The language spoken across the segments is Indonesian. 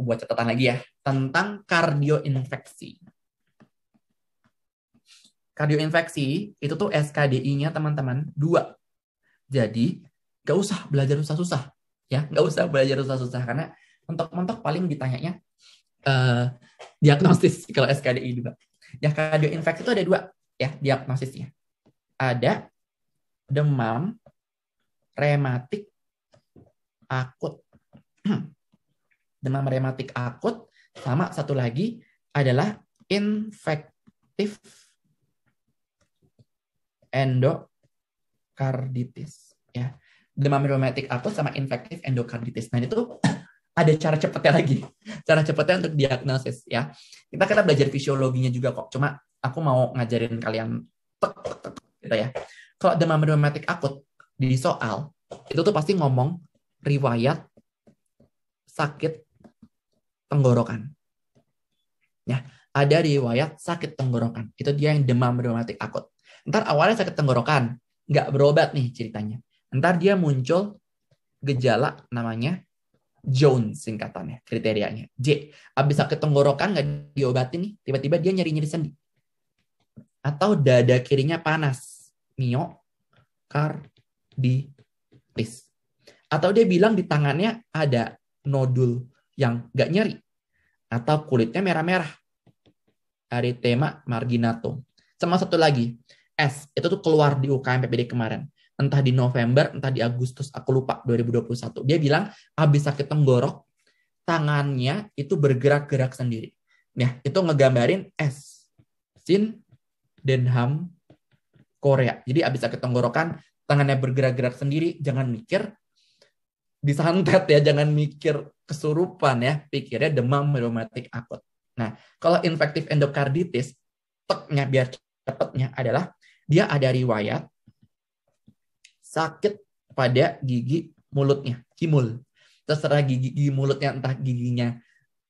aku buat catatan lagi ya tentang kardioinfeksi. Kardioinfeksi itu tuh SKDI-nya teman-teman dua. Jadi gak usah belajar susah-susah ya, gak usah belajar susah-susah karena mentok-mentok paling ditanyanya uh, diagnosis kalau SKDI juga. Ya kardioinfeksi itu ada dua ya diagnosisnya. Ada demam rematik akut. demam rematik akut, sama satu lagi adalah infektif endokarditis ya. Demam rematik akut sama infektif endokarditis. Nah, itu ada cara cepatnya lagi. Cara cepatnya untuk diagnosis ya. Kita kita belajar fisiologinya juga kok. Cuma aku mau ngajarin kalian tek, tek, tek, gitu ya. Kalau demam rematik akut di soal itu tuh pasti ngomong riwayat sakit tenggorokan. Ya, ada riwayat sakit tenggorokan. Itu dia yang demam reumatik akut. Ntar awalnya sakit tenggorokan, nggak berobat nih ceritanya. Ntar dia muncul gejala namanya Jones singkatannya, kriterianya. J. Abis sakit tenggorokan nggak diobati nih, tiba-tiba dia nyeri-nyeri sendi. Atau dada kirinya panas. mio, di, Atau dia bilang di tangannya ada nodul yang nggak nyeri, atau kulitnya merah-merah. Eritema marginatum. Sama satu lagi, S. Itu tuh keluar di UKM PPD kemarin. Entah di November, entah di Agustus, aku lupa 2021. Dia bilang habis sakit tenggorok, tangannya itu bergerak-gerak sendiri. Ya, itu ngegambarin S. Sin Denham Korea. Jadi abis sakit tenggorokan, tangannya bergerak-gerak sendiri, jangan mikir disantet ya, jangan mikir kesurupan ya, pikirnya demam rheumatic akut. Nah, kalau infektif endokarditis, teknya biar cepatnya adalah dia ada riwayat sakit pada gigi mulutnya, kimul. Terserah gigi, gigi mulutnya entah giginya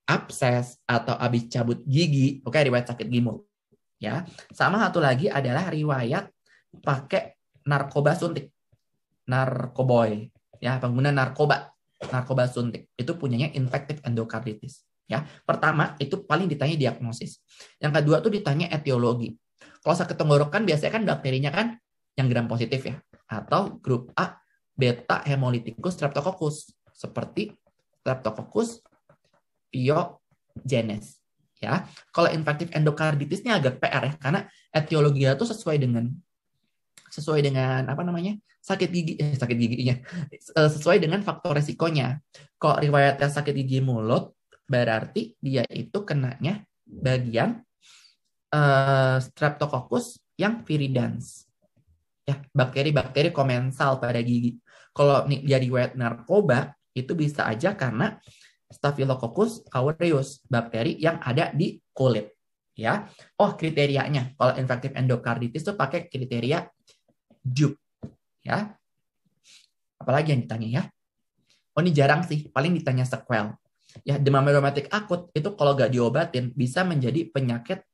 abses atau habis cabut gigi, oke riwayat sakit gimul. Ya, sama satu lagi adalah riwayat pakai narkoba suntik, narkoboy, ya pengguna narkoba narkoba suntik itu punyanya infektif endokarditis ya pertama itu paling ditanya diagnosis yang kedua tuh ditanya etiologi kalau sakit tenggorokan biasanya kan bakterinya kan yang gram positif ya atau grup A beta hemolyticus streptococcus seperti streptococcus pyogenes ya kalau infektif endokarditisnya agak PR ya karena etiologinya tuh sesuai dengan sesuai dengan apa namanya sakit gigi eh, sakit giginya eh, sesuai dengan faktor resikonya. Kok riwayatnya sakit gigi mulut berarti dia itu kenanya bagian uh, streptococcus yang viridans. Ya, bakteri-bakteri komensal pada gigi. Kalau nih dia riwayat narkoba itu bisa aja karena Staphylococcus aureus, bakteri yang ada di kulit. Ya. Oh, kriterianya kalau infektif endokarditis itu pakai kriteria Jup ya. Apalagi yang ditanya ya? Oh ini jarang sih, paling ditanya sequel. Ya demam reumatik akut itu kalau gak diobatin bisa menjadi penyakit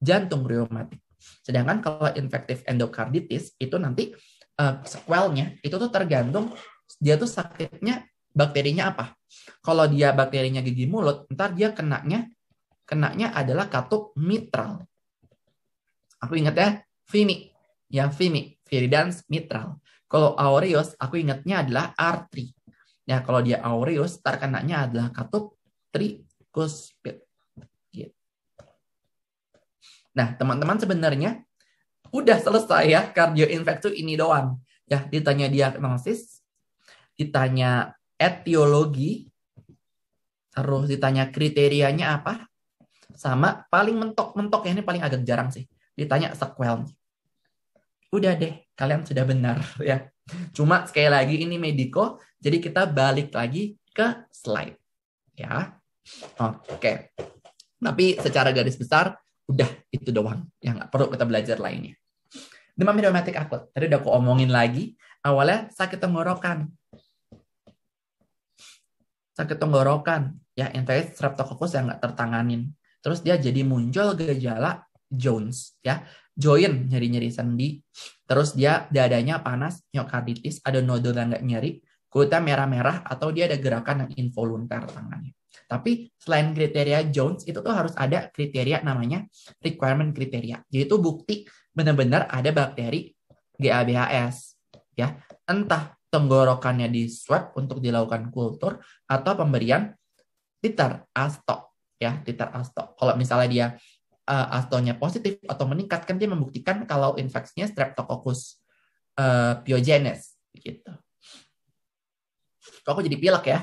jantung reumatik. Sedangkan kalau infektif endokarditis itu nanti uh, sequelnya itu tuh tergantung dia tuh sakitnya bakterinya apa. Kalau dia bakterinya gigi mulut, ntar dia kenaknya kenaknya adalah katup mitral. Aku ingat ya, Vini. Ya, Vini. Viridans mitral. Kalau Aureus, aku ingatnya adalah artri. Ya, kalau dia Aureus, ntar kenanya adalah katup trikuspid. Gitu. Nah, teman-teman sebenarnya udah selesai ya kardioinfeksu ini doang. Ya, ditanya diagnosis, ditanya etiologi, terus ditanya kriterianya apa, sama paling mentok-mentok ya, ini paling agak jarang sih, ditanya sequelnya udah deh kalian sudah benar ya. Cuma sekali lagi ini Mediko, jadi kita balik lagi ke slide ya. Oke. Tapi secara garis besar udah itu doang yang nggak perlu kita belajar lainnya. Demam hidromatik akut. Tadi udah aku omongin lagi. Awalnya sakit tenggorokan. Sakit tenggorokan. Ya, yang streptokokus yang nggak tertanganin. Terus dia jadi muncul gejala Jones ya join nyeri-nyeri sendi terus dia dadanya panas myokarditis ada nodul yang nggak nyeri kulitnya merah-merah atau dia ada gerakan yang involuntar tangannya tapi selain kriteria Jones itu tuh harus ada kriteria namanya requirement kriteria Jadi itu bukti benar-benar ada bakteri GABHS ya entah tenggorokannya di swab untuk dilakukan kultur atau pemberian titer astok ya titer astok kalau misalnya dia uh, ataunya positif atau meningkat kan dia membuktikan kalau infeksinya streptococcus uh, pyogenes gitu. Kok aku jadi pilek ya?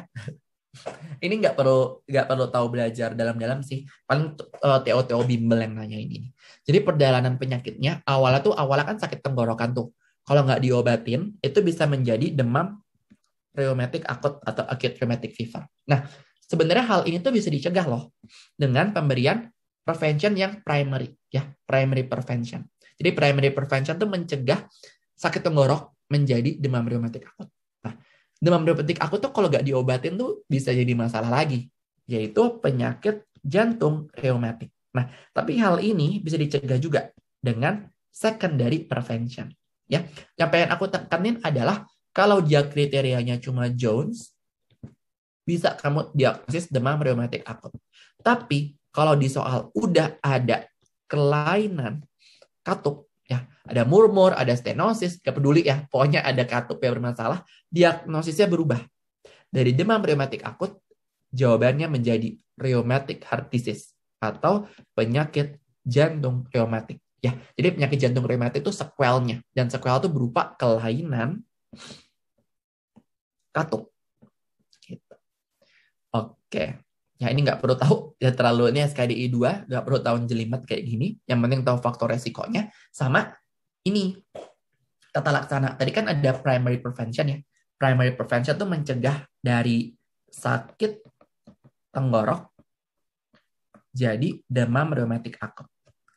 ini nggak perlu nggak perlu tahu belajar dalam-dalam sih. Paling uh, eh, TO-TO bimbel yang nanya ini. Jadi perjalanan penyakitnya awalnya tuh awalnya kan sakit tenggorokan tuh. Kalau nggak diobatin itu bisa menjadi demam rheumatic akut atau acute rheumatic fever. Nah, sebenarnya hal ini tuh bisa dicegah loh dengan pemberian prevention yang primary ya primary prevention jadi primary prevention itu mencegah sakit tenggorok menjadi demam reumatik akut nah demam reumatik akut tuh kalau nggak diobatin tuh bisa jadi masalah lagi yaitu penyakit jantung reumatik nah tapi hal ini bisa dicegah juga dengan secondary prevention ya yang pengen aku tekanin adalah kalau dia kriterianya cuma Jones bisa kamu diagnosis demam reumatik akut tapi kalau di soal udah ada kelainan katup, ya ada murmur, ada stenosis, gak peduli ya, pokoknya ada katup yang bermasalah, diagnosisnya berubah. Dari demam reumatik akut, jawabannya menjadi rheumatic heart disease atau penyakit jantung reumatik. Ya, jadi penyakit jantung reumatik itu sequelnya dan sequel itu berupa kelainan katup. Gitu. Oke ya ini nggak perlu tahu ya terlalu ini SKDI 2 nggak perlu tahu jelimet kayak gini yang penting tahu faktor resikonya sama ini tata laksana tadi kan ada primary prevention ya primary prevention itu mencegah dari sakit tenggorok jadi demam rheumatic akut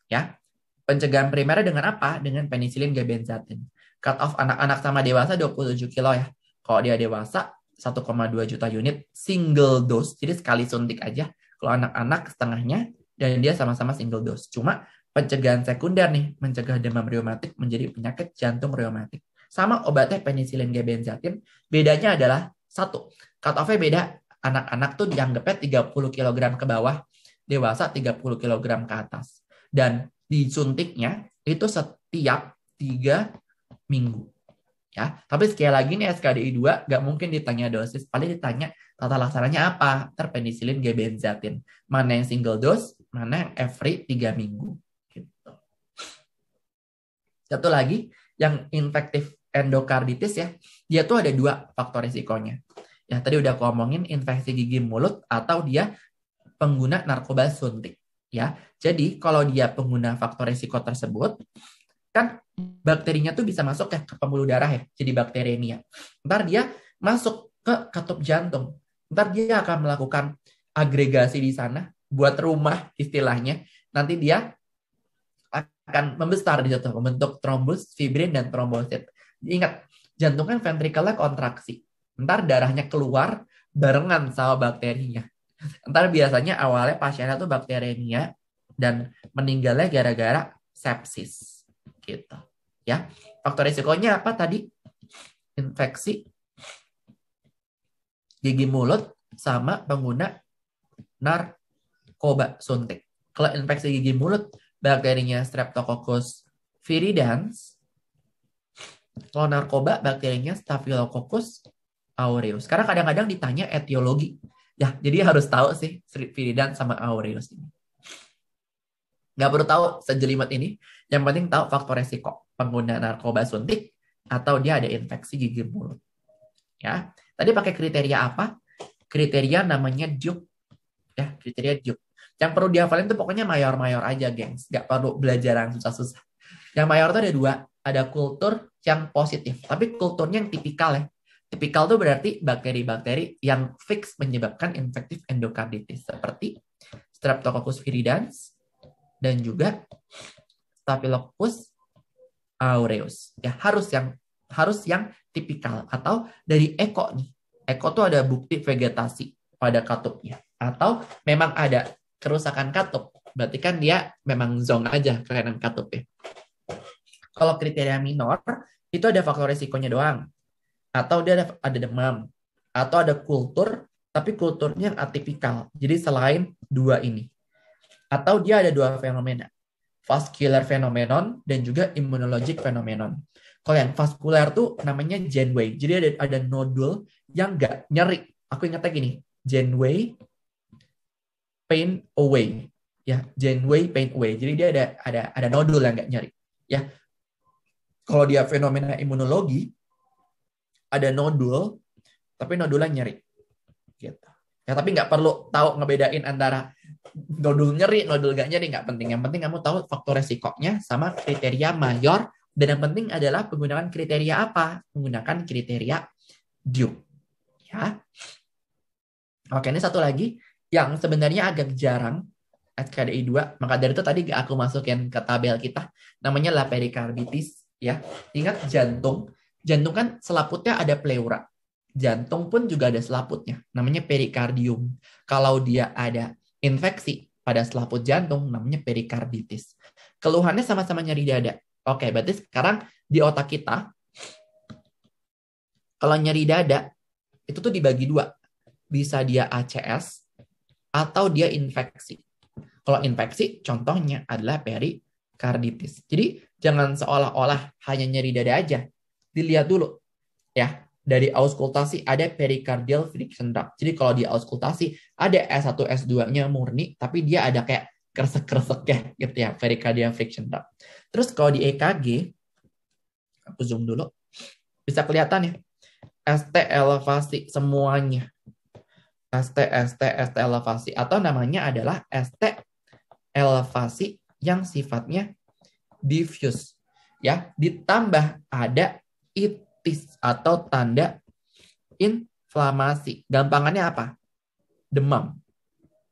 ya pencegahan primer dengan apa dengan penisilin gabenzatin cut off anak-anak sama dewasa 27 kilo ya kalau dia dewasa 1,2 juta unit single dose. Jadi sekali suntik aja. Kalau anak-anak setengahnya dan dia sama-sama single dose. Cuma pencegahan sekunder nih, mencegah demam reumatik menjadi penyakit jantung reumatik. Sama obatnya penicillin gabenzatin, bedanya adalah satu, cut off beda. Anak-anak tuh dianggapnya 30 kg ke bawah, dewasa 30 kg ke atas. Dan disuntiknya itu setiap 3 minggu ya. Tapi sekali lagi nih SKDI 2 nggak mungkin ditanya dosis, paling ditanya tata laksananya apa? Terpenisilin gabenzatin. Mana yang single dose, mana yang every tiga minggu gitu. Satu lagi yang infektif endokarditis ya, dia tuh ada dua faktor risikonya. Ya, tadi udah aku ngomongin infeksi gigi mulut atau dia pengguna narkoba suntik ya. Jadi kalau dia pengguna faktor risiko tersebut, kan bakterinya tuh bisa masuk ya ke pembuluh darah ya, jadi bakteremia. Ntar dia masuk ke katup jantung. Ntar dia akan melakukan agregasi di sana, buat rumah istilahnya. Nanti dia akan membesar di situ, membentuk trombus, fibrin, dan trombosit. Ingat, jantung kan ventrikelnya kontraksi. Ntar darahnya keluar barengan sama bakterinya. Ntar biasanya awalnya pasiennya tuh bakteremia dan meninggalnya gara-gara sepsis gitu ya faktor risikonya apa tadi infeksi gigi mulut sama pengguna narkoba suntik kalau infeksi gigi mulut bakterinya streptococcus viridans kalau narkoba bakterinya staphylococcus aureus karena kadang-kadang ditanya etiologi ya jadi harus tahu sih viridans sama aureus ini Nggak perlu tahu sejelimet ini. Yang penting tahu faktor resiko pengguna narkoba suntik atau dia ada infeksi gigi mulut. Ya, tadi pakai kriteria apa? Kriteria namanya Duke. Ya, kriteria Duke. Yang perlu dihafalin itu pokoknya mayor-mayor aja, gengs. Nggak perlu belajar yang susah-susah. Yang mayor tuh ada dua. Ada kultur yang positif. Tapi kulturnya yang tipikal ya. Tipikal tuh berarti bakteri-bakteri yang fix menyebabkan infektif endokarditis. Seperti Streptococcus viridans, dan juga Staphylococcus aureus. Ya, harus yang harus yang tipikal atau dari Eko nih. Eko tuh ada bukti vegetasi pada katupnya atau memang ada kerusakan katup. Berarti kan dia memang zong aja kelainan katup ya. Kalau kriteria minor itu ada faktor resikonya doang. Atau dia ada, ada demam atau ada kultur tapi kulturnya yang atipikal. Jadi selain dua ini. Atau dia ada dua fenomena, vascular phenomenon dan juga immunologic phenomenon. Kalau yang vascular tuh namanya Janeway. Jadi ada ada nodul yang enggak nyeri. Aku ingatnya gini, Janeway pain away. Ya, Janeway pain away. Jadi dia ada ada ada nodul yang enggak nyeri. Ya. Kalau dia fenomena imunologi ada nodul tapi nodulnya nyeri. Gitu. Ya, tapi nggak perlu tahu ngebedain antara nodul nyeri, nodul gak nyeri nggak penting. Yang penting kamu tahu faktor resikonya sama kriteria mayor dan yang penting adalah penggunaan kriteria apa? Menggunakan kriteria due. Ya. Oke, ini satu lagi yang sebenarnya agak jarang SKDI 2. Maka dari itu tadi aku masukin ke tabel kita namanya la pericarditis ya. Ingat jantung, jantung kan selaputnya ada pleura. Jantung pun juga ada selaputnya, namanya perikardium. Kalau dia ada infeksi pada selaput jantung namanya perikarditis. Keluhannya sama-sama nyeri dada. Oke, berarti sekarang di otak kita kalau nyeri dada itu tuh dibagi dua. Bisa dia ACS atau dia infeksi. Kalau infeksi contohnya adalah perikarditis. Jadi jangan seolah-olah hanya nyeri dada aja. Dilihat dulu ya dari auskultasi ada pericardial friction drop. Jadi kalau di auskultasi ada S1 S2-nya murni tapi dia ada kayak kresek-kresek ya gitu ya pericardial friction drop. Terus kalau di EKG aku zoom dulu bisa kelihatan ya ST elevasi semuanya. ST ST ST elevasi atau namanya adalah ST elevasi yang sifatnya diffuse ya ditambah ada it otis atau tanda inflamasi. Gampangannya apa? Demam.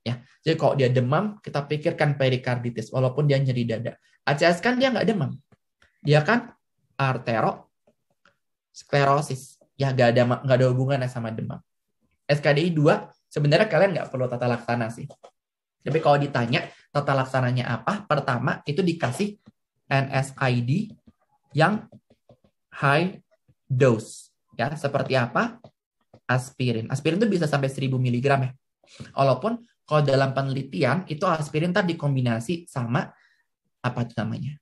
Ya. Jadi kalau dia demam, kita pikirkan perikarditis walaupun dia nyeri dada. ACS kan dia nggak demam. Dia kan artero sklerosis. Ya nggak ada nggak ada hubungannya sama demam. SKDI 2 sebenarnya kalian nggak perlu tata laksana sih. Tapi kalau ditanya tata laksananya apa, pertama itu dikasih NSID yang high dose ya seperti apa aspirin aspirin itu bisa sampai 1000 mg ya walaupun kalau dalam penelitian itu aspirin tadi kombinasi sama apa namanya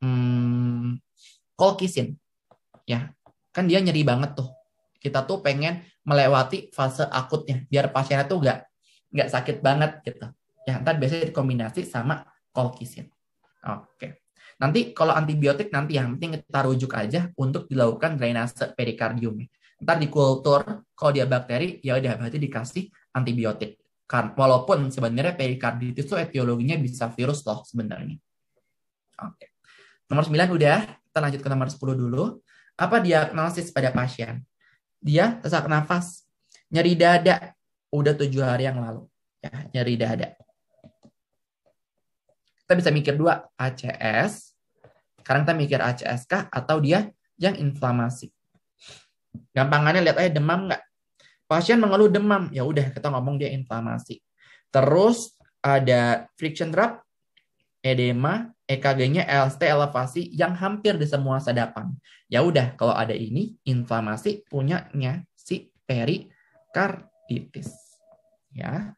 hmm, kolkisin ya kan dia nyeri banget tuh kita tuh pengen melewati fase akutnya biar pasiennya tuh nggak nggak sakit banget gitu ya ntar biasanya dikombinasi sama kolkisin oke okay. Nanti kalau antibiotik nanti yang penting kita rujuk aja untuk dilakukan drainase perikardium. Ntar di kultur kalau dia bakteri ya udah berarti dikasih antibiotik. Walaupun sebenarnya perikarditis itu etiologinya bisa virus loh sebenarnya. Oke. Nomor 9 udah, kita lanjut ke nomor 10 dulu. Apa diagnosis pada pasien? Dia sesak nafas, nyeri dada, udah tujuh hari yang lalu. Ya, nyeri dada kita bisa mikir dua ACS karena kita mikir ACS atau dia yang inflamasi. Gampangannya lihat aja demam nggak? Pasien mengeluh demam, ya udah kita ngomong dia inflamasi. Terus ada friction drop, edema, EKG-nya LST elevasi yang hampir di semua sadapan, Ya udah kalau ada ini inflamasi punyanya si perikarditis. Ya.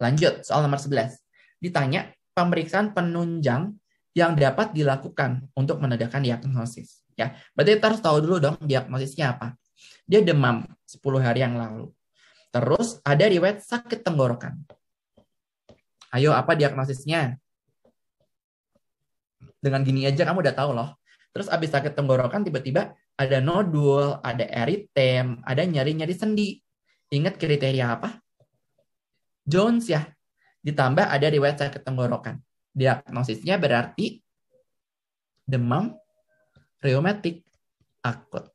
Lanjut soal nomor 11. Ditanya pemeriksaan penunjang yang dapat dilakukan untuk menegakkan diagnosis. Ya, berarti kita harus tahu dulu dong diagnosisnya apa. Dia demam 10 hari yang lalu. Terus ada riwayat sakit tenggorokan. Ayo apa diagnosisnya? Dengan gini aja kamu udah tahu loh. Terus abis sakit tenggorokan tiba-tiba ada nodul, ada eritem, ada nyeri-nyeri sendi. Ingat kriteria apa? Jones ya. Ditambah ada riwayat sakit tenggorokan. Diagnosisnya berarti demam rheumatic akut.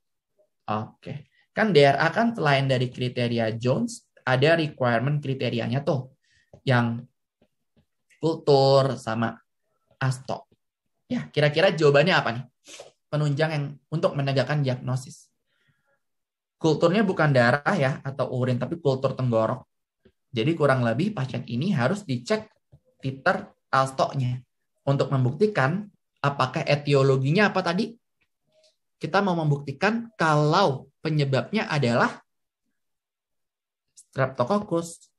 Oke. Kan DRA kan selain dari kriteria Jones, ada requirement kriterianya tuh yang kultur sama astok. Ya, kira-kira jawabannya apa nih? Penunjang yang untuk menegakkan diagnosis. Kulturnya bukan darah ya atau urin, tapi kultur tenggorok. Jadi kurang lebih pasien ini harus dicek titer Alstoknya untuk membuktikan apakah etiologinya apa tadi? Kita mau membuktikan kalau penyebabnya adalah Streptococcus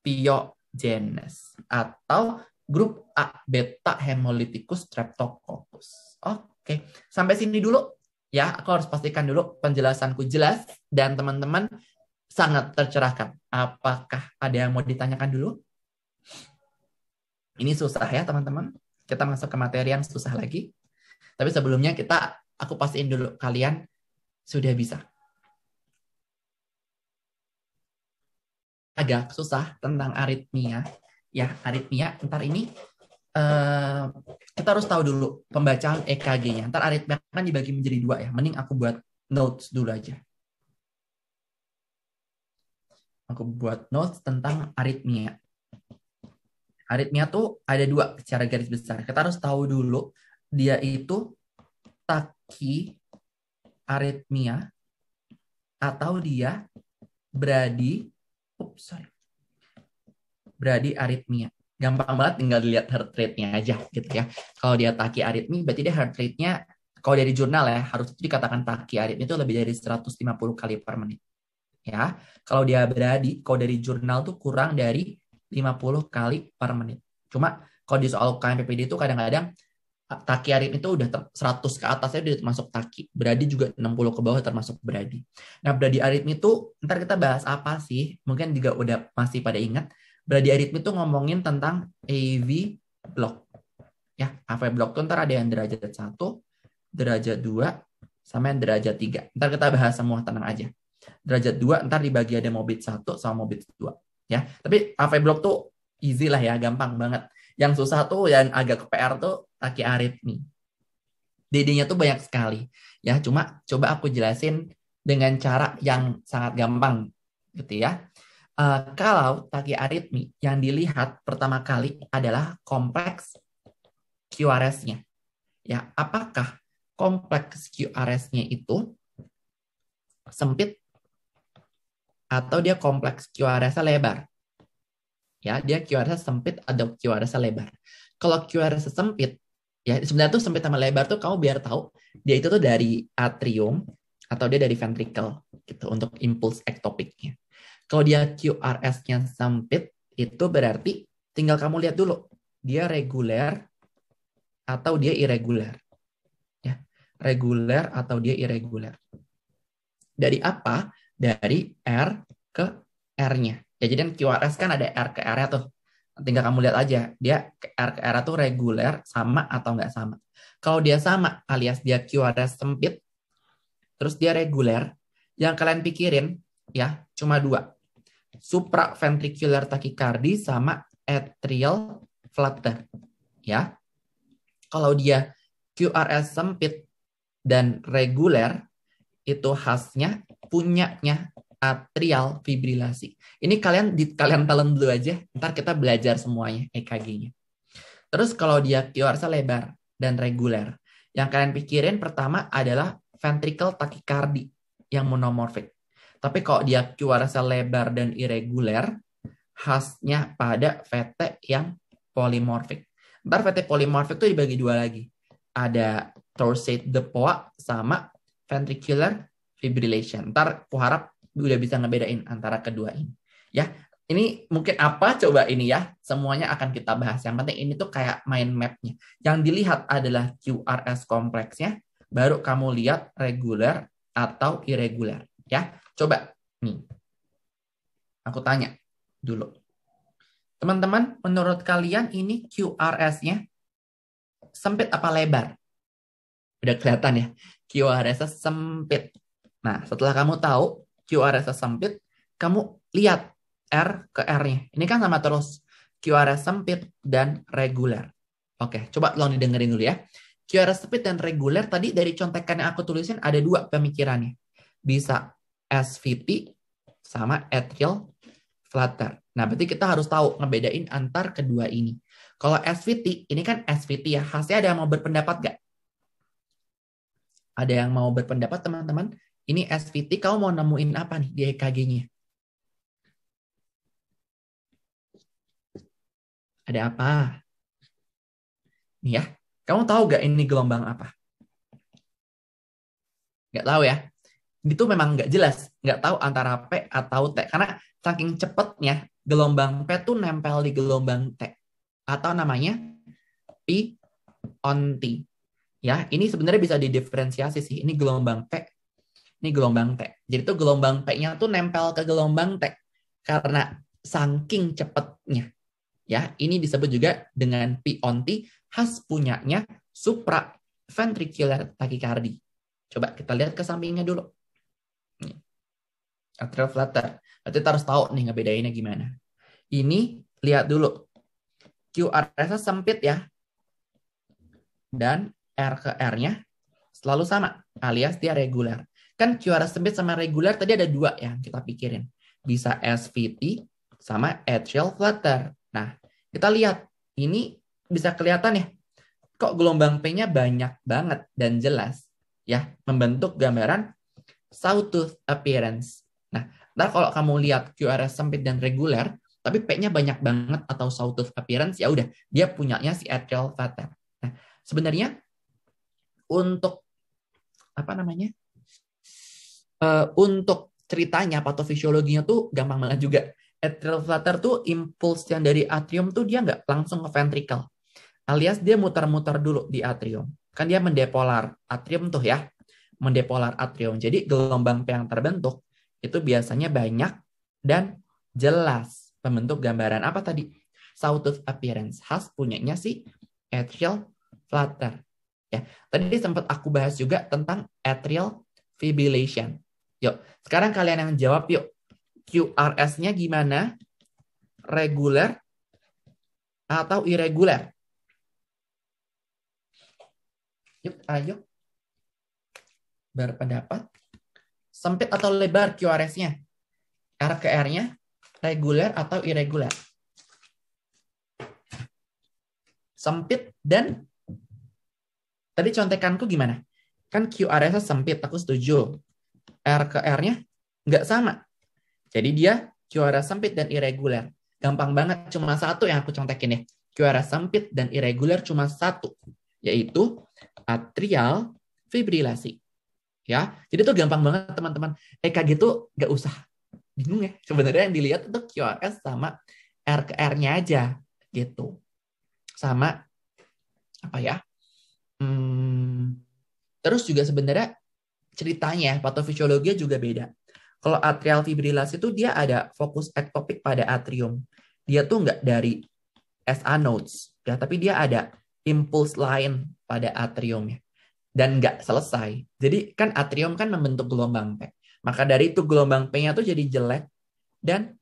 pyogenes atau grup A beta hemolyticus streptococcus. Oke, sampai sini dulu ya. Aku harus pastikan dulu penjelasanku jelas dan teman-teman sangat tercerahkan. Apakah ada yang mau ditanyakan dulu? Ini susah ya teman-teman. Kita masuk ke materi yang susah lagi. Tapi sebelumnya kita aku pastiin dulu kalian sudah bisa. Agak susah tentang aritmia. Ya, aritmia ntar ini Uh, kita harus tahu dulu pembacaan EKG-nya. Ntar aritmia kan dibagi menjadi dua ya. Mending aku buat notes dulu aja. Aku buat notes tentang aritmia. Aritmia tuh ada dua secara garis besar. Kita harus tahu dulu dia itu taki aritmia atau dia bradi ups sorry beradi aritmia gampang banget tinggal dilihat heart rate-nya aja gitu ya kalau dia taki aritmi berarti dia heart rate-nya kalau dari jurnal ya harus dikatakan taki aritmi itu lebih dari 150 kali per menit ya kalau dia beradi kalau dari jurnal tuh kurang dari 50 kali per menit. Cuma kalau di soal UKM PPD itu kadang-kadang taki arit itu udah 100 ke atasnya udah termasuk taki. Beradi juga 60 ke bawah termasuk beradi. Nah, beradi arit itu ntar kita bahas apa sih? Mungkin juga udah masih pada ingat. Beradi arit itu ngomongin tentang AV block. Ya, AV block itu ntar ada yang derajat 1, derajat 2, sama yang derajat 3. Ntar kita bahas semua tenang aja. Derajat 2 ntar dibagi ada mobit 1 sama mobit 2 ya tapi AV Block tuh easy lah ya gampang banget yang susah tuh yang agak ke PR tuh Taki arit nih DD-nya tuh banyak sekali ya cuma coba aku jelasin dengan cara yang sangat gampang gitu ya uh, kalau nih yang dilihat pertama kali adalah kompleks QRS-nya ya apakah kompleks QRS-nya itu sempit atau dia kompleks QRS lebar. Ya, dia QRS sempit atau QRS lebar. Kalau QRS sempit, ya sebenarnya tuh sempit sama lebar tuh kamu biar tahu dia itu tuh dari atrium atau dia dari ventricle gitu untuk impuls ektopiknya. Kalau dia QRS-nya sempit, itu berarti tinggal kamu lihat dulu dia reguler atau dia irregular, Ya, reguler atau dia irregular Dari apa? dari R ke R-nya. Ya, jadi kan QRS kan ada R ke R-nya tuh. Tinggal kamu lihat aja, dia R ke R nya tuh reguler, sama atau nggak sama. Kalau dia sama, alias dia QRS sempit, terus dia reguler, yang kalian pikirin ya cuma dua. Supraventricular tachycardi sama atrial flutter. Ya. Kalau dia QRS sempit dan reguler, itu khasnya punyanya atrial fibrilasi. Ini kalian di kalian telan dulu aja, ntar kita belajar semuanya EKG-nya. Terus kalau dia QRS lebar dan reguler, yang kalian pikirin pertama adalah ventricle tachycardi yang monomorfik. Tapi kalau dia QRS lebar dan irreguler, khasnya pada VT yang polimorfik. Ntar VT polimorfik itu dibagi dua lagi. Ada torsade de Poa sama ventricular fibrillation. Ntar aku harap udah bisa ngebedain antara kedua ini. Ya, ini mungkin apa coba ini ya semuanya akan kita bahas yang penting ini tuh kayak mind mapnya yang dilihat adalah QRS kompleksnya baru kamu lihat reguler atau irregular ya coba nih aku tanya dulu teman-teman menurut kalian ini QRS-nya sempit apa lebar udah kelihatan ya QRS sempit. Nah, setelah kamu tahu QRS sempit, kamu lihat R ke R-nya. Ini kan sama terus. QRS sempit dan reguler. Oke, coba tolong didengerin dulu ya. QRS sempit dan reguler tadi dari contekan yang aku tulisin ada dua pemikirannya. Bisa SVT sama atrial flutter. Nah, berarti kita harus tahu ngebedain antar kedua ini. Kalau SVT, ini kan SVT ya. Khasnya ada yang mau berpendapat nggak? Ada yang mau berpendapat teman-teman? Ini SVT kau mau nemuin apa nih di EKG-nya? Ada apa? Nih ya, kamu tahu gak ini gelombang apa? Nggak tahu ya. Itu memang nggak jelas. Nggak tahu antara P atau T. Karena saking cepetnya, gelombang P tuh nempel di gelombang T. Atau namanya P on T. Ya, ini sebenarnya bisa didiferensiasi sih. Ini gelombang T, ini gelombang T. Jadi tuh gelombang T-nya tuh nempel ke gelombang T karena saking cepetnya. Ya, ini disebut juga dengan P on T khas punyanya ventricular tachycardia. Coba kita lihat ke sampingnya dulu. Atrial flutter. Berarti kita harus tahu nih ngebedainnya gimana. Ini lihat dulu. QRS sempit ya. Dan R ke R-nya selalu sama, alias dia reguler. Kan QRS sempit sama reguler tadi ada dua yang kita pikirin. Bisa SVT sama atrial flutter. Nah, kita lihat ini bisa kelihatan ya, kok gelombang P-nya banyak banget dan jelas ya, membentuk gambaran sawtooth appearance. Nah, ntar kalau kamu lihat QRS sempit dan reguler, tapi P-nya banyak banget atau sawtooth appearance, ya udah, dia punyanya si atrial flutter. Nah, sebenarnya untuk apa namanya uh, untuk ceritanya patofisiologinya tuh gampang banget juga atrial flutter tuh impuls yang dari atrium tuh dia nggak langsung ke ventrikel, alias dia muter-muter dulu di atrium kan dia mendepolar atrium tuh ya mendepolar atrium jadi gelombang P yang terbentuk itu biasanya banyak dan jelas pembentuk gambaran apa tadi south of appearance khas punyanya si atrial flutter Ya, tadi sempat aku bahas juga tentang atrial fibrillation. Yuk, sekarang kalian yang jawab yuk. QRS-nya gimana? Reguler atau irregular? Yuk, ayo berpendapat. Sempit atau lebar QRS-nya? R ke R-nya reguler atau irregular? Sempit dan Tadi contekanku gimana? Kan QRS sempit, aku setuju. R ke R-nya nggak sama. Jadi dia QRS sempit dan irregular. Gampang banget, cuma satu yang aku contekin ya. QRS sempit dan irregular cuma satu, yaitu atrial fibrilasi. Ya, jadi itu gampang banget teman-teman. EKG eh, itu nggak usah bingung ya. Sebenarnya yang dilihat itu QRS sama R ke R-nya aja gitu. Sama apa ya? Hmm. Terus juga sebenarnya ceritanya patofisiologi juga beda. Kalau atrial fibrilasi itu dia ada fokus ectopic pada atrium. Dia tuh nggak dari SA nodes, ya, tapi dia ada impulse lain pada atriumnya dan nggak selesai. Jadi kan atrium kan membentuk gelombang P. Maka dari itu gelombang P-nya tuh jadi jelek dan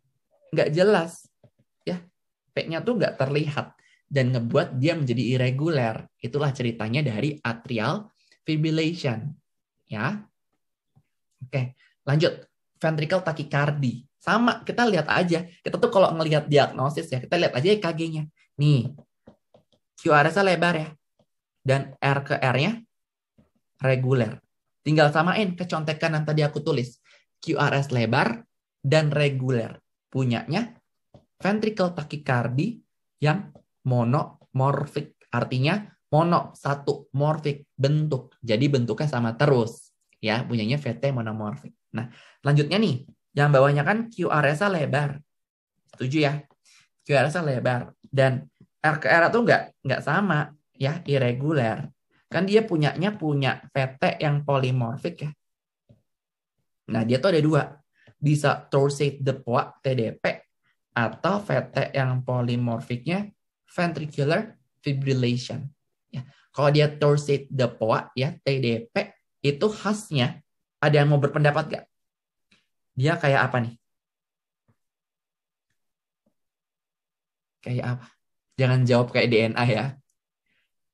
nggak jelas, ya P-nya tuh nggak terlihat dan ngebuat dia menjadi irreguler. Itulah ceritanya dari atrial fibrillation. Ya. Oke, lanjut. Ventricle tachycardi. Sama, kita lihat aja. Kita tuh kalau ngelihat diagnosis ya, kita lihat aja EKG-nya. Nih, qrs lebar ya. Dan R ke R-nya reguler. Tinggal samain kecontekan yang tadi aku tulis. QRS lebar dan reguler. Punyanya ventricle tachycardi yang monomorfik. Artinya mono satu morfik bentuk. Jadi bentuknya sama terus ya punyanya VT monomorfik. Nah, lanjutnya nih yang bawahnya kan QRS lebar. Setuju ya? QRS lebar dan RKR itu enggak enggak sama ya irregular. Kan dia punyanya punya VT yang polimorfik ya. Nah, dia tuh ada dua. Bisa torsate de TDP atau VT yang polimorfiknya ventricular fibrillation. Ya. Kalau dia torsade the poa, ya TDP, itu khasnya ada yang mau berpendapat gak? Dia kayak apa nih? Kayak apa? Jangan jawab kayak DNA ya.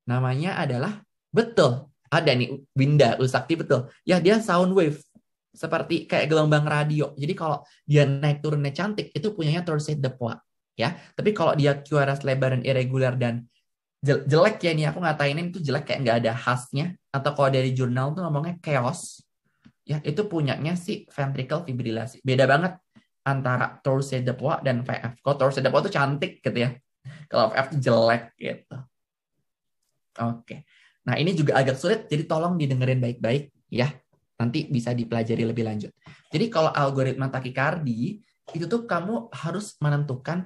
Namanya adalah betul. Ada nih Winda Usakti betul. Ya dia sound wave seperti kayak gelombang radio. Jadi kalau dia naik turunnya cantik itu punyanya torsade the poa ya. Tapi kalau dia QRS lebar dan irregular dan jelek ya ini aku ngatainin itu jelek kayak nggak ada khasnya atau kalau dari jurnal tuh ngomongnya chaos ya itu punyanya si ventricle fibrilasi beda banget antara torsi depoa dan VF kalau torsi depoa itu cantik gitu ya kalau VF tuh jelek gitu oke nah ini juga agak sulit jadi tolong didengerin baik-baik ya nanti bisa dipelajari lebih lanjut jadi kalau algoritma takikardi itu tuh kamu harus menentukan